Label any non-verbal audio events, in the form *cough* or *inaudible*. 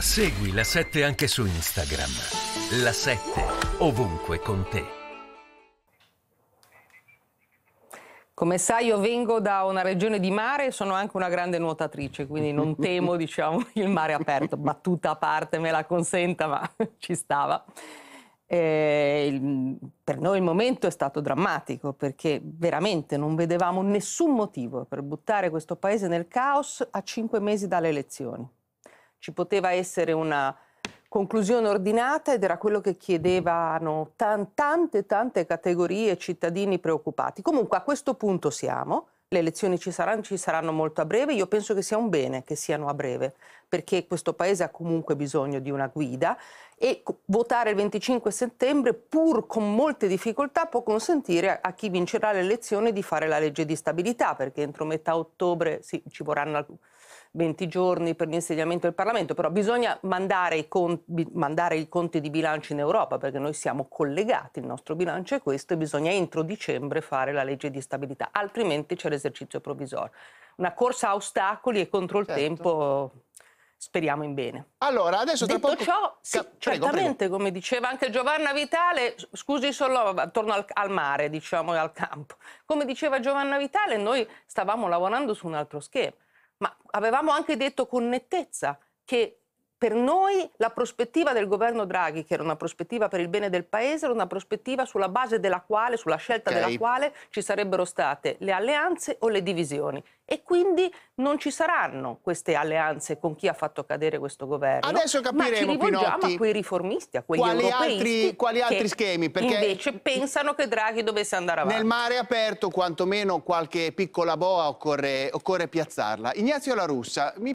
Segui la 7 anche su Instagram. La 7 ovunque con te. Come sai io vengo da una regione di mare e sono anche una grande nuotatrice, quindi non *laughs* temo diciamo, il mare aperto, battuta a parte me la consenta, ma *laughs* ci stava. Eh, il, per noi il momento è stato drammatico perché veramente non vedevamo nessun motivo per buttare questo paese nel caos a cinque mesi dalle elezioni ci poteva essere una conclusione ordinata ed era quello che chiedevano tante tante categorie cittadini preoccupati. Comunque a questo punto siamo, le elezioni ci saranno, ci saranno molto a breve, io penso che sia un bene che siano a breve, perché questo Paese ha comunque bisogno di una guida e votare il 25 settembre, pur con molte difficoltà, può consentire a chi vincerà le elezioni di fare la legge di stabilità, perché entro metà ottobre sì, ci vorranno 20 giorni per l'insediamento del Parlamento, però bisogna mandare i, conti, mandare i conti di bilancio in Europa, perché noi siamo collegati, il nostro bilancio è questo, e bisogna entro dicembre fare la legge di stabilità, altrimenti c'è l'esercizio provvisorio. Una corsa a ostacoli e contro il certo. tempo speriamo in bene. Allora, adesso Detto tra poco... ciò, sì, Ca... prego, certamente, prego. come diceva anche Giovanna Vitale, scusi solo, torno al, al mare, diciamo, e al campo. Come diceva Giovanna Vitale, noi stavamo lavorando su un altro schema, ma avevamo anche detto con nettezza che per noi la prospettiva del governo Draghi, che era una prospettiva per il bene del Paese, era una prospettiva sulla base della quale, sulla scelta okay. della quale ci sarebbero state le alleanze o le divisioni. E quindi non ci saranno queste alleanze con chi ha fatto cadere questo governo. Adesso capiremo, ma ci Pinotti, a quei riformisti, a quegli quali altri, quali altri schemi? Perché invece pensano che Draghi dovesse andare avanti. Nel mare aperto, quantomeno qualche piccola boa occorre, occorre piazzarla. Ignazio La Russa, mi